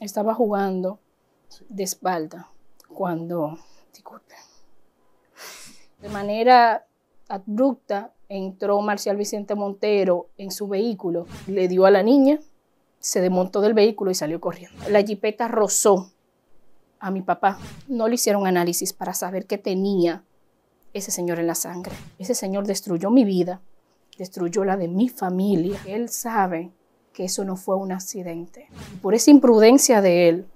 Estaba jugando de espalda cuando, disculpe, de manera abrupta entró Marcial Vicente Montero en su vehículo, le dio a la niña, se desmontó del vehículo y salió corriendo. La jipeta rozó a mi papá. No le hicieron análisis para saber qué tenía ese señor en la sangre. Ese señor destruyó mi vida, destruyó la de mi familia. Él sabe que eso no fue un accidente. Por esa imprudencia de él,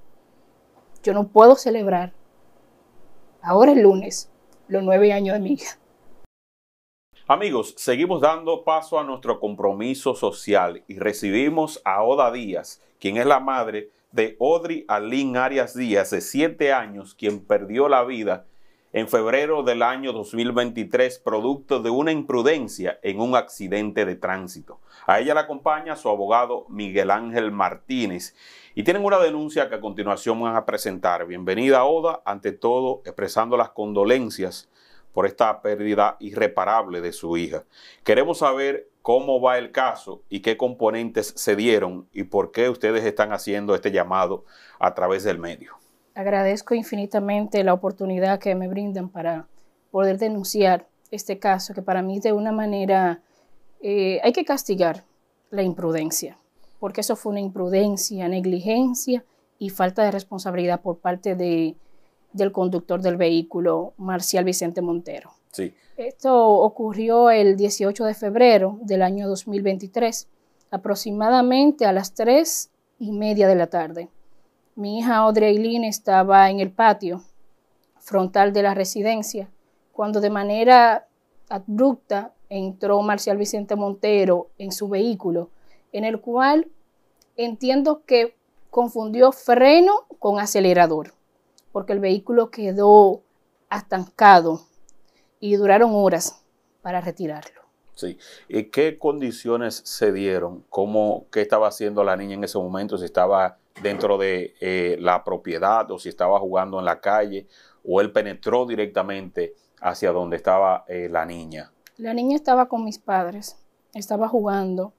yo no puedo celebrar, ahora el lunes, los nueve años de mi hija. Amigos, seguimos dando paso a nuestro compromiso social y recibimos a Oda Díaz, quien es la madre de Audrey Alín Arias Díaz, de siete años, quien perdió la vida en febrero del año 2023 producto de una imprudencia en un accidente de tránsito. A ella la acompaña su abogado Miguel Ángel Martínez y tienen una denuncia que a continuación van a presentar. Bienvenida Oda, ante todo expresando las condolencias por esta pérdida irreparable de su hija. Queremos saber cómo va el caso y qué componentes se dieron y por qué ustedes están haciendo este llamado a través del medio. Agradezco infinitamente la oportunidad que me brindan para poder denunciar este caso, que para mí de una manera eh, hay que castigar la imprudencia, porque eso fue una imprudencia, negligencia y falta de responsabilidad por parte de, del conductor del vehículo, Marcial Vicente Montero. Sí. Esto ocurrió el 18 de febrero del año 2023, aproximadamente a las 3 y media de la tarde. Mi hija Audrey Lynn estaba en el patio frontal de la residencia cuando de manera abrupta entró Marcial Vicente Montero en su vehículo, en el cual entiendo que confundió freno con acelerador, porque el vehículo quedó estancado y duraron horas para retirarlo. Sí. ¿Y qué condiciones se dieron? ¿Cómo, ¿Qué estaba haciendo la niña en ese momento? ¿Si estaba dentro de eh, la propiedad o si estaba jugando en la calle o él penetró directamente hacia donde estaba eh, la niña. La niña estaba con mis padres, estaba jugando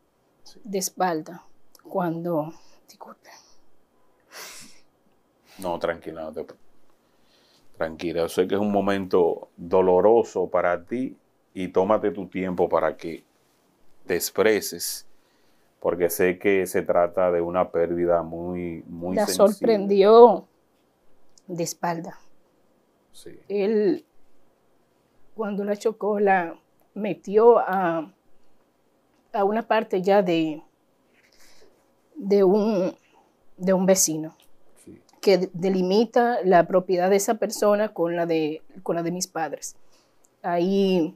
de espalda cuando... Disculpe. No, tranquila, tranquila. Yo sé que es un momento doloroso para ti y tómate tu tiempo para que te porque sé que se trata de una pérdida muy, muy La sorprendió de espalda. Sí. Él, cuando la chocó, la metió a, una parte ya de, de, un, de un vecino que delimita la propiedad de esa persona con la de, con la de mis padres. Ahí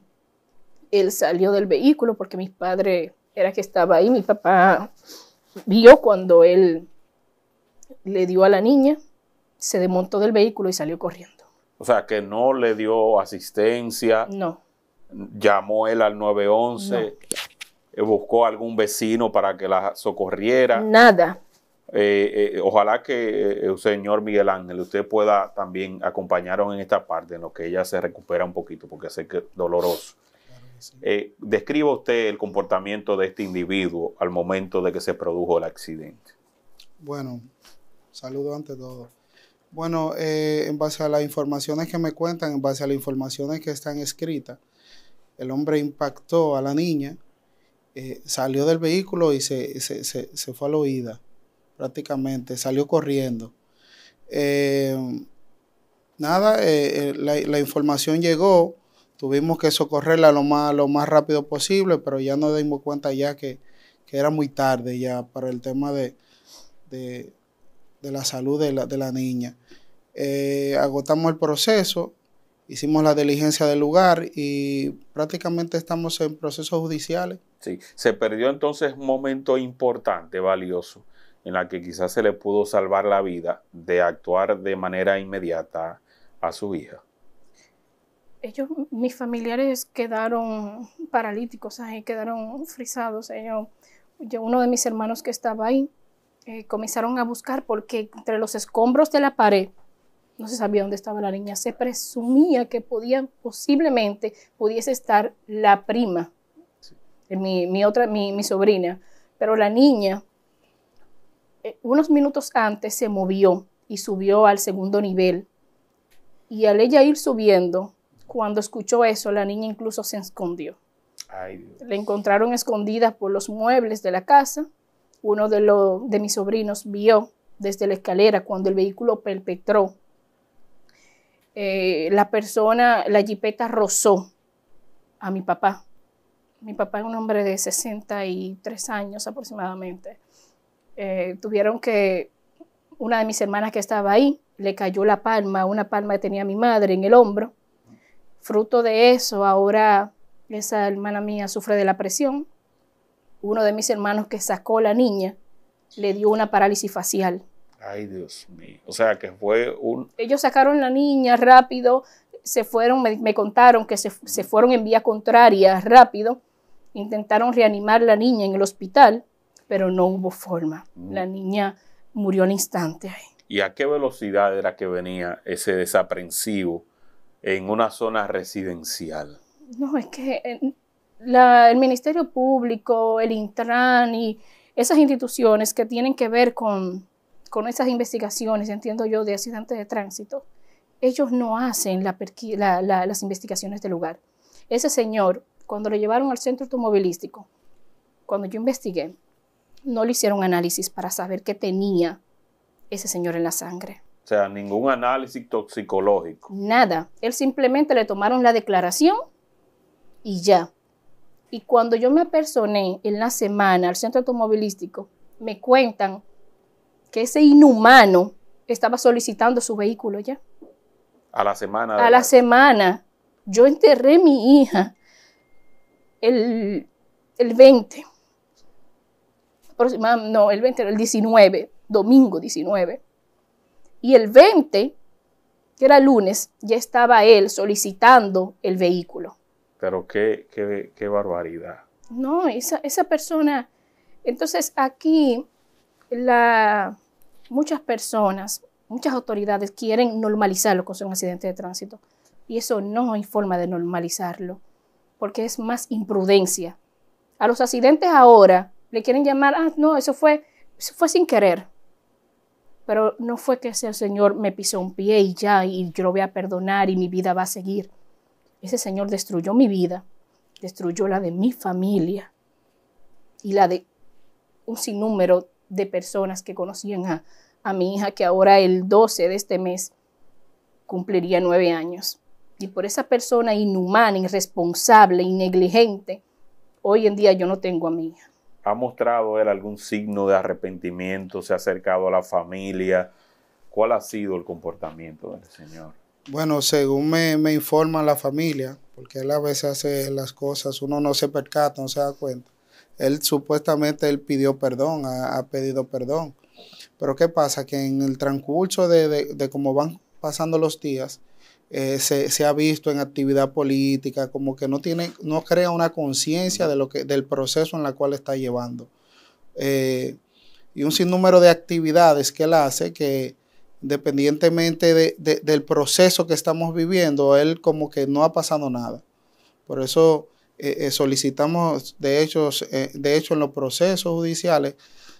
él salió del vehículo porque mis padres era que estaba ahí. Mi papá vio cuando él le dio a la niña, se desmontó del vehículo y salió corriendo. O sea, que no le dio asistencia. No. Llamó él al 911. Eh, buscó algún vecino para que la socorriera. Nada. Eh, eh, ojalá que el señor Miguel Ángel, usted pueda también acompañaron en esta parte, en lo que ella se recupera un poquito, porque sé que es doloroso. Eh, describa usted el comportamiento de este individuo al momento de que se produjo el accidente. Bueno, saludo ante todo. Bueno, eh, en base a las informaciones que me cuentan, en base a las informaciones que están escritas, el hombre impactó a la niña, eh, salió del vehículo y se, fue a la huida, prácticamente, salió corriendo. Eh, nada, la, información llegó, Tuvimos que socorrerla lo más, lo más rápido posible, pero ya nos dimos cuenta ya que, era muy tarde ya para el tema de, de, la salud de la, niña. Eh, agotamos el proceso, hicimos la diligencia del lugar y prácticamente estamos en procesos judiciales. Sí, se perdió entonces un momento importante, valioso, en la que quizás se le pudo salvar la vida de actuar de manera inmediata a su hija mis familiares quedaron paralíticos, ahí eh, quedaron frisados. uno de mis hermanos que estaba ahí, eh, comenzaron a buscar porque entre los escombros de la pared, no se sabía dónde estaba la niña, se presumía que podía, posiblemente pudiese estar la prima, mi, otra, mi, sobrina, pero la niña eh, unos minutos antes se movió y subió al segundo nivel y al ella ir subiendo, cuando escuchó eso, la niña incluso se escondió. Ay, La encontraron escondida por los muebles de la casa. Uno de, los de mis sobrinos vio desde la escalera cuando el vehículo perpetró. Eh, la persona, la jipeta rozó a mi papá. Mi papá es un hombre de 63 años aproximadamente. Eh, tuvieron que, una de mis hermanas que estaba ahí, le cayó la palma, una palma que tenía mi madre en el hombro Fruto de eso, ahora esa hermana mía sufre de la presión. Uno de mis hermanos que sacó la niña le dio una parálisis facial. Ay, Dios mío. O sea, que fue un... Ellos sacaron la niña rápido, se fueron, me, contaron que se, fueron en vía contraria rápido, intentaron reanimar la niña en el hospital, pero no hubo forma. Mm. La niña murió al instante. ¿Y a qué velocidad era que venía ese desaprensivo? en una zona residencial? No, es que el Ministerio Público, el Intran y esas instituciones que tienen que ver con, esas investigaciones, entiendo yo, de accidentes de tránsito, ellos no hacen la las investigaciones del lugar. Ese señor, cuando lo llevaron al centro automovilístico, cuando yo investigué, no le hicieron análisis para saber qué tenía ese señor en la sangre. O sea, ningún análisis toxicológico. Nada. Él simplemente le tomaron la declaración y ya. Y cuando yo me apersoné en la semana al centro automovilístico, me cuentan que ese inhumano estaba solicitando su vehículo ya. A la semana. A la... semana. Yo enterré a mi hija el, 20. no, el 20, el 19, domingo 19. Y el 20, que era lunes, ya estaba él solicitando el vehículo. Pero qué, qué, barbaridad. No, esa, esa persona... Entonces aquí la, muchas personas, muchas autoridades quieren normalizar lo que un accidente de tránsito. Y eso no hay forma de normalizarlo, porque es más imprudencia. A los accidentes ahora le quieren llamar, ah, no, eso fue, eso fue sin querer. Pero no fue que ese Señor me pisó un pie y ya, y yo lo voy a perdonar y mi vida va a seguir. Ese Señor destruyó mi vida, destruyó la de mi familia y la de un sinnúmero de personas que conocían a, a mi hija, que ahora el 12 de este mes cumpliría nueve años. Y por esa persona inhumana, irresponsable y negligente, hoy en día yo no tengo a mi hija. ¿Ha mostrado él algún signo de arrepentimiento? ¿Se ha acercado a la familia? ¿Cuál ha sido el comportamiento del Señor? Bueno, según me, informa la familia, porque él a veces hace las cosas, uno no se percata, no se da cuenta. Él supuestamente él pidió perdón, ha, pedido perdón. Pero ¿qué pasa? Que en el transcurso de cómo van pasando los días, eh, se, ha visto en actividad política, como que no tiene, no crea una conciencia de lo que, del proceso en la cual está llevando. Eh, y un sinnúmero de actividades que él hace que independientemente del proceso que estamos viviendo, él como que no ha pasado nada. Por eso eh, solicitamos, de, de hecho en los procesos judiciales,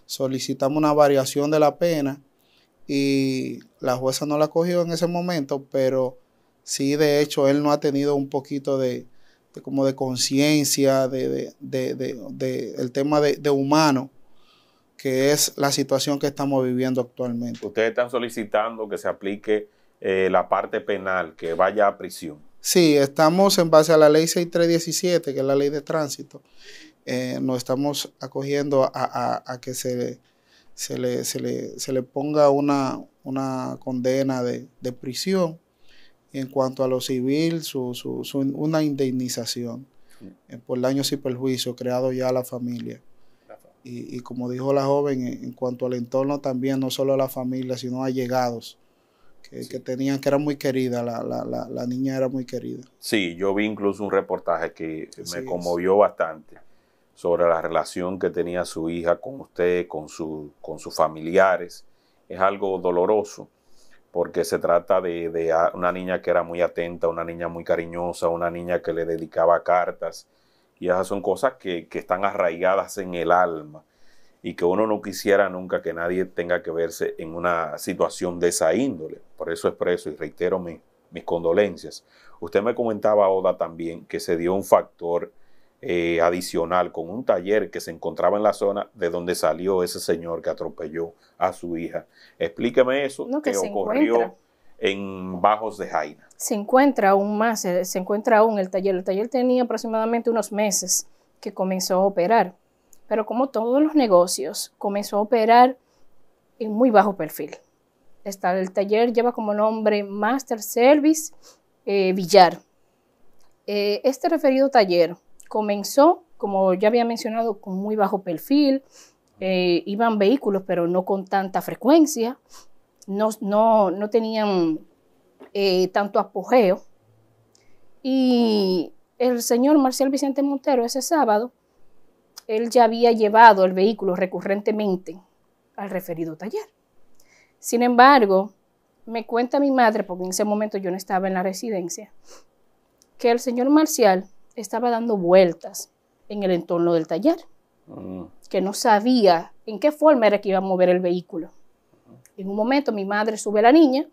solicitamos una variación de la pena y la jueza no la cogió en ese momento, pero Sí, de hecho, él no ha tenido un poquito de, como de conciencia, de, el tema de, humano, que es la situación que estamos viviendo actualmente. Ustedes están solicitando que se aplique eh, la parte penal, que vaya a prisión. Sí, estamos en base a la ley 6317, que es la ley de tránsito. Eh, nos estamos acogiendo a, que se, se, le, se, le, se, le, ponga una, una condena de prisión en cuanto a lo civil, su, su, una indemnización eh, por daños y perjuicios creado ya a la familia. Y, como dijo la joven, en, cuanto al entorno también, no solo a la familia, sino a allegados que, tenían, que era muy querida, la, niña era muy querida. Sí, yo vi incluso un reportaje que me conmovió bastante sobre la relación que tenía su hija con usted, con, su, con sus familiares. Es algo doloroso porque se trata de, una niña que era muy atenta, una niña muy cariñosa, una niña que le dedicaba cartas. Y esas son cosas que, están arraigadas en el alma y que uno no quisiera nunca que nadie tenga que verse en una situación de esa índole. Por eso expreso y reitero mis condolencias. Usted me comentaba, Oda, también que se dio un factor eh, adicional con un taller que se encontraba en la zona de donde salió ese señor que atropelló a su hija. Explíqueme eso que, ocurrió en Bajos de Jaina. Se encuentra aún más, eh, se, encuentra aún el taller. El taller tenía aproximadamente unos meses que comenzó a operar, pero como todos los negocios, comenzó a operar en muy bajo perfil. Está, el taller lleva como nombre Master Service eh, Villar. Eh, este referido taller Comenzó, como ya había mencionado, con muy bajo perfil, eh, iban vehículos, pero no con tanta frecuencia, no, tenían eh, tanto apogeo. Y el señor Marcial Vicente Montero ese sábado, él ya había llevado el vehículo recurrentemente al referido taller. Sin embargo, me cuenta mi madre, porque en ese momento yo no estaba en la residencia, que el señor Marcial estaba dando vueltas en el entorno del taller, mm. que no sabía en qué forma era que iba a mover el vehículo. En un momento mi madre sube a la niña,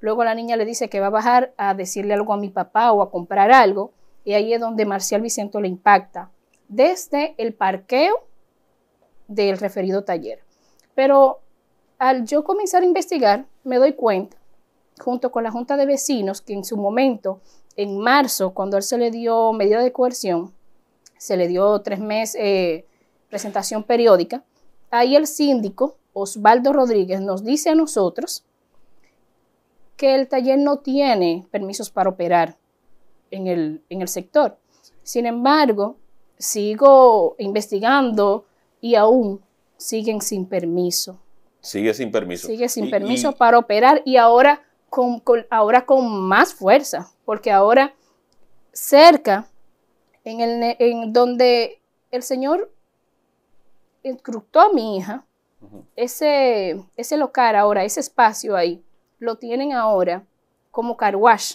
luego la niña le dice que va a bajar a decirle algo a mi papá o a comprar algo, y ahí es donde Marcial Vicento le impacta, desde el parqueo del referido taller. Pero al yo comenzar a investigar, me doy cuenta, junto con la Junta de Vecinos, que en su momento en marzo, cuando él se le dio medida de coerción, se le dio tres meses eh, presentación periódica, ahí el síndico, Osvaldo Rodríguez, nos dice a nosotros que el taller no tiene permisos para operar en el, en el sector. Sin embargo, sigo investigando y aún siguen sin permiso. Sigue sin permiso. Sigue sin permiso para operar y ahora ahora con más fuerza, porque ahora cerca, en, donde el Señor instructó a mi hija, ese, ese local ahora, ese espacio ahí, lo tienen ahora como carwash.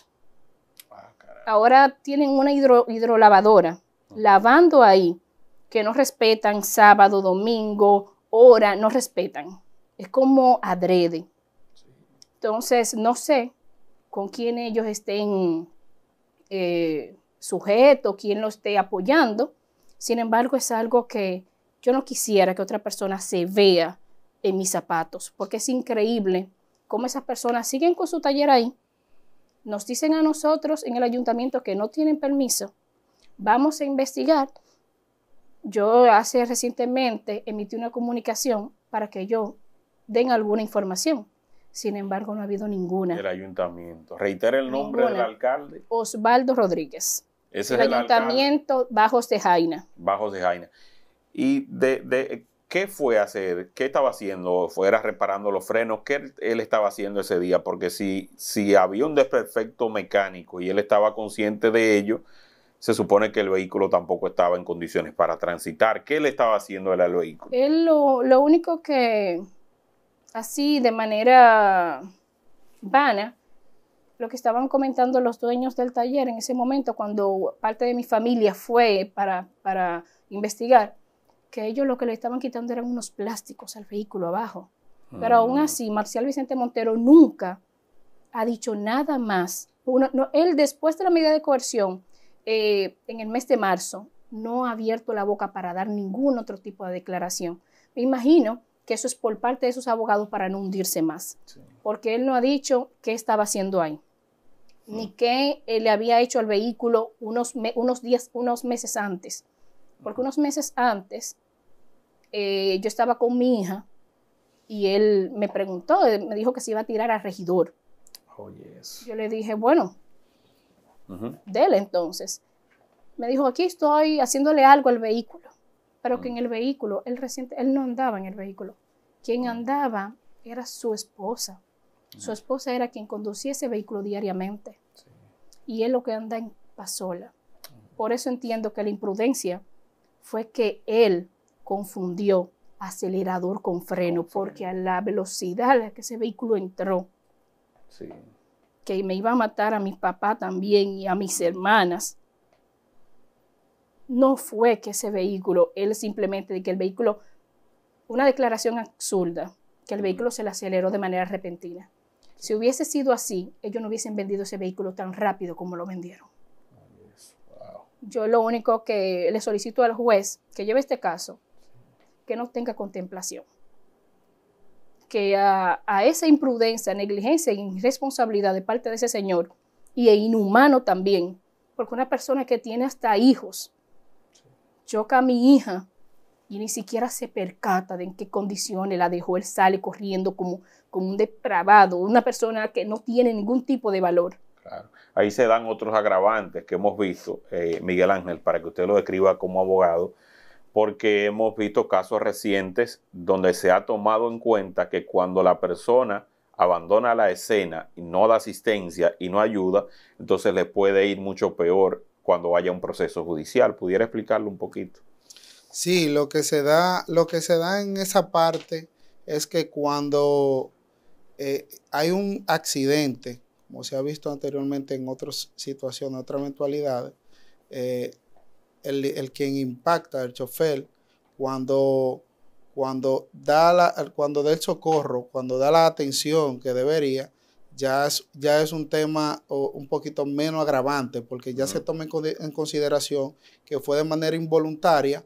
Ah, ahora tienen una hidro, hidrolavadora, lavando ahí, que no respetan sábado, domingo, hora, no respetan. Es como adrede. Entonces, no sé con quién ellos estén eh, sujetos, quién lo esté apoyando. Sin embargo, es algo que yo no quisiera que otra persona se vea en mis zapatos, porque es increíble cómo esas personas siguen con su taller ahí, nos dicen a nosotros en el ayuntamiento que no tienen permiso, vamos a investigar. Yo hace recientemente emití una comunicación para que yo den alguna información. Sin embargo, no ha habido ninguna. ¿El ayuntamiento. Reitera el nombre del alcalde. Osvaldo Rodríguez. el es el ayuntamiento Bajos de Jaina. Bajos de Jaina. ¿Y de, qué fue a hacer? ¿Qué estaba haciendo? ¿Fuera reparando los frenos? ¿Qué él estaba haciendo ese día? Porque si, si había un desperfecto mecánico y él estaba consciente de ello, se supone que el vehículo tampoco estaba en condiciones para transitar. ¿Qué le estaba haciendo él al vehículo? Él lo, lo único que así de manera vana lo que estaban comentando los dueños del taller en ese momento, cuando parte de mi familia fue para, investigar, que ellos lo que le estaban quitando eran unos plásticos al vehículo abajo. Pero aún ah. así, Marcial Vicente Montero nunca ha dicho nada más. no, él, después de la medida de coerción, eh, en el mes de marzo, no ha abierto la boca para dar ningún otro tipo de declaración. Me imagino que eso es por parte de sus abogados para no hundirse más, porque él no ha dicho qué estaba haciendo ahí, ni qué eh, le había hecho al vehículo unos, unos días, unos meses antes, porque unos meses antes eh, yo estaba con mi hija y él me preguntó, eh, me dijo que se iba a tirar al regidor. Yo le dije, bueno, ¿de él entonces. Me dijo, aquí estoy haciéndole algo al vehículo pero que en el vehículo, él, reciente, él no andaba en el vehículo. Quien andaba era su esposa. Su esposa era quien conducía ese vehículo diariamente. Y él lo que anda en pasola. Por eso entiendo que la imprudencia fue que él confundió acelerador con freno, porque a la velocidad a la que ese vehículo entró, que me iba a matar a mi papá también y a mis hermanas, no fue que ese vehículo, él simplemente, que el vehículo, una declaración absurda, que el mm. vehículo se le aceleró de manera repentina. Si hubiese sido así, ellos no hubiesen vendido ese vehículo tan rápido como lo vendieron. Yo lo único que le solicito al juez que lleve este caso, que no tenga contemplación, que a, a esa imprudencia, negligencia e irresponsabilidad de parte de ese señor, y e inhumano también, porque una persona que tiene hasta hijos, choca a mi hija y ni siquiera se percata de en qué condiciones la dejó, él sale corriendo como, como un depravado, una persona que no tiene ningún tipo de valor. Claro. Ahí se dan otros agravantes que hemos visto, eh, Miguel Ángel, para que usted lo describa como abogado, porque hemos visto casos recientes donde se ha tomado en cuenta que cuando la persona abandona la escena, y no da asistencia y no ayuda, entonces le puede ir mucho peor cuando haya un proceso judicial. ¿Pudiera explicarlo un poquito? Sí, lo que se da, lo que se da en esa parte es que cuando eh, hay un accidente, como se ha visto anteriormente en otras situaciones, otras eventualidades, eh, el, quien impacta, el chofer, cuando, cuando, da la, cuando da el socorro, cuando da la atención que debería, ya es, un tema un poquito menos agravante, porque ya se toma en, consideración que fue de manera involuntaria,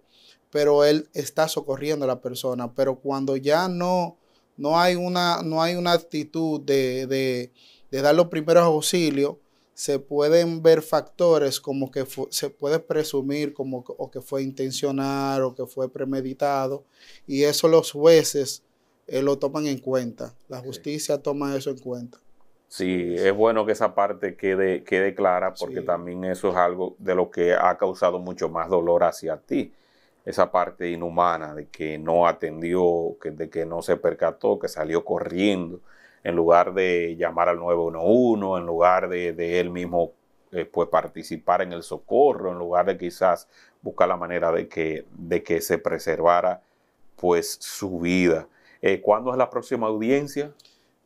pero él está socorriendo a la persona. Pero cuando ya no, no, hay, una, no hay una actitud de, dar los primeros auxilios, se pueden ver factores como que se puede presumir como que, o que fue intencional o que fue premeditado y eso los jueces eh, lo toman en cuenta, la justicia toma eso en cuenta. Sí, es bueno que esa parte quede, quede clara porque también eso es algo de lo que ha causado mucho más dolor hacia ti. Esa parte inhumana de que no atendió, que, de que no se percató, que salió corriendo, en lugar de llamar al 911, en lugar de, él mismo eh, pues, participar en el socorro, en lugar de quizás buscar la manera de que, de que se preservara pues su vida. Eh, ¿Cuándo es la próxima audiencia?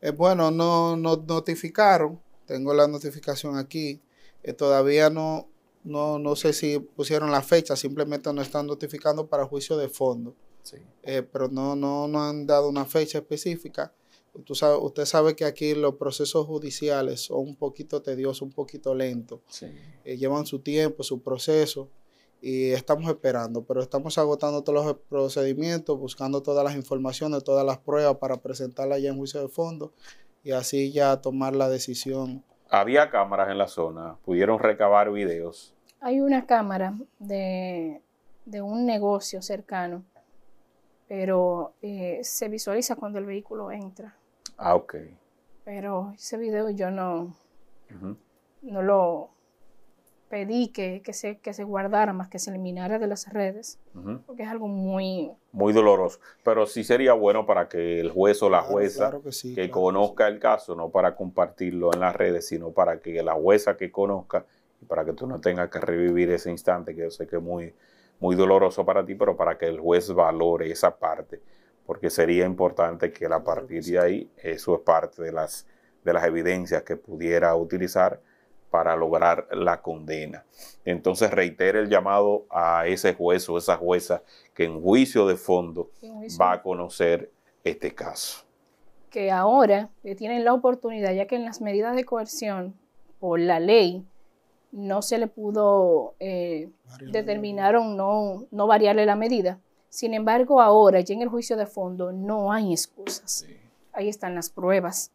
Eh, bueno, no, nos notificaron, tengo la notificación aquí, eh, todavía no, no, no sé si pusieron la fecha, simplemente nos están notificando para juicio de fondo. Eh, pero no, no, no han dado una fecha específica. Tú usted sabe que aquí los procesos judiciales son un poquito tediosos, un poquito lentos. llevan su tiempo, su proceso y estamos esperando, pero estamos agotando todos los procedimientos, buscando todas las informaciones, todas las pruebas para presentarla ya en juicio de fondo y así ya tomar la decisión. Había cámaras en la zona, pudieron recabar videos. Hay una cámara de, un negocio cercano, pero eh, se visualiza cuando el vehículo entra. Ah, ok. Pero ese video yo no, no lo pedí que, se, que se guardara más, que se eliminara de las redes, porque es algo muy... Muy doloroso. Pero sí sería bueno para que el juez o la jueza que, conozca el caso, no para compartirlo en las redes, sino para que la jueza que conozca, y para que tú no tengas que revivir ese instante, que yo sé que es muy, muy doloroso para ti, pero para que el juez valore esa parte, porque sería importante que a partir de ahí, eso es parte de las, de las evidencias que pudiera utilizar para lograr la condena. Entonces reitera el llamado a ese juez o esa jueza que en juicio de fondo va a conocer este caso. Que ahora tienen la oportunidad, ya que en las medidas de coerción por la ley no se le pudo eh, determinar o no, no variarle la medida. Sin embargo, ahora ya en el juicio de fondo no hay excusas. Ahí están las pruebas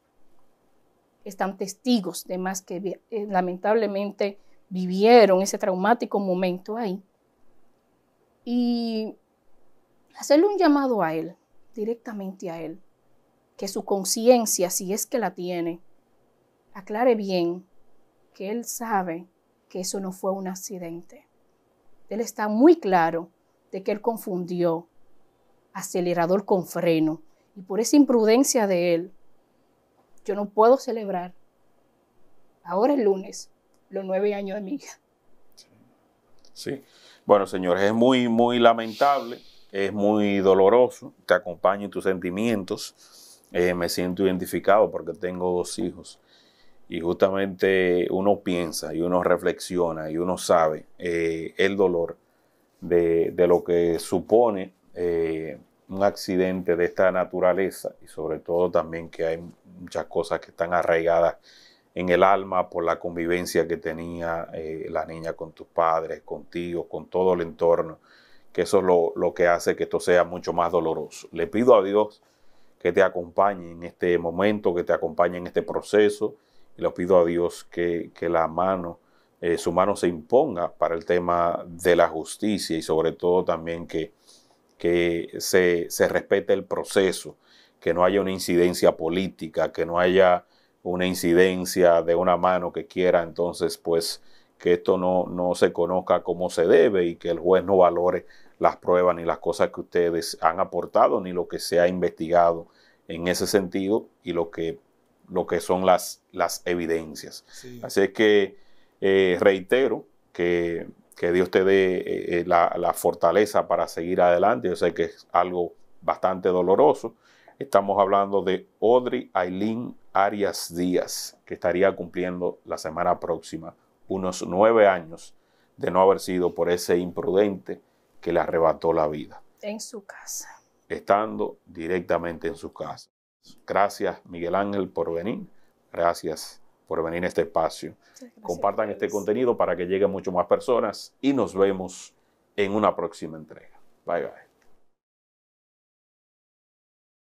están testigos de más que eh, lamentablemente vivieron ese traumático momento ahí. Y hacerle un llamado a él, directamente a él, que su conciencia, si es que la tiene, aclare bien que él sabe que eso no fue un accidente. Él está muy claro de que él confundió acelerador con freno y por esa imprudencia de él yo no puedo celebrar. Ahora es lunes, los nueve años de mi hija. Sí. Bueno, señores, es muy, muy lamentable, es muy doloroso. Te acompaño en tus sentimientos. Eh, me siento identificado porque tengo dos hijos. Y justamente uno piensa y uno reflexiona y uno sabe eh, el dolor de, lo que supone eh, un accidente de esta naturaleza y sobre todo también que hay muchas cosas que están arraigadas en el alma por la convivencia que tenía eh, la niña con tus padres, contigo, con todo el entorno, que eso es lo, lo, que hace que esto sea mucho más doloroso. Le pido a Dios que te acompañe en este momento, que te acompañe en este proceso, y le pido a Dios que, que la mano, eh, su mano se imponga para el tema de la justicia y sobre todo también que, que se, se respete el proceso que no haya una incidencia política, que no haya una incidencia de una mano que quiera entonces pues que esto no, se conozca como se debe y que el juez no valore las pruebas ni las cosas que ustedes han aportado ni lo que se ha investigado en ese sentido y lo que, lo que son las, las evidencias. Así que eh, reitero que, que, Dios dé eh, eh, la, la, fortaleza para seguir adelante. Yo sé que es algo bastante doloroso, Estamos hablando de Audrey Aileen Arias Díaz, que estaría cumpliendo la semana próxima unos nueve años de no haber sido por ese imprudente que le arrebató la vida. En su casa. Estando directamente en su casa. Gracias, Miguel Ángel, por venir. Gracias por venir a este espacio. Compartan este contenido para que lleguen mucho más personas y nos vemos en una próxima entrega. Bye bye.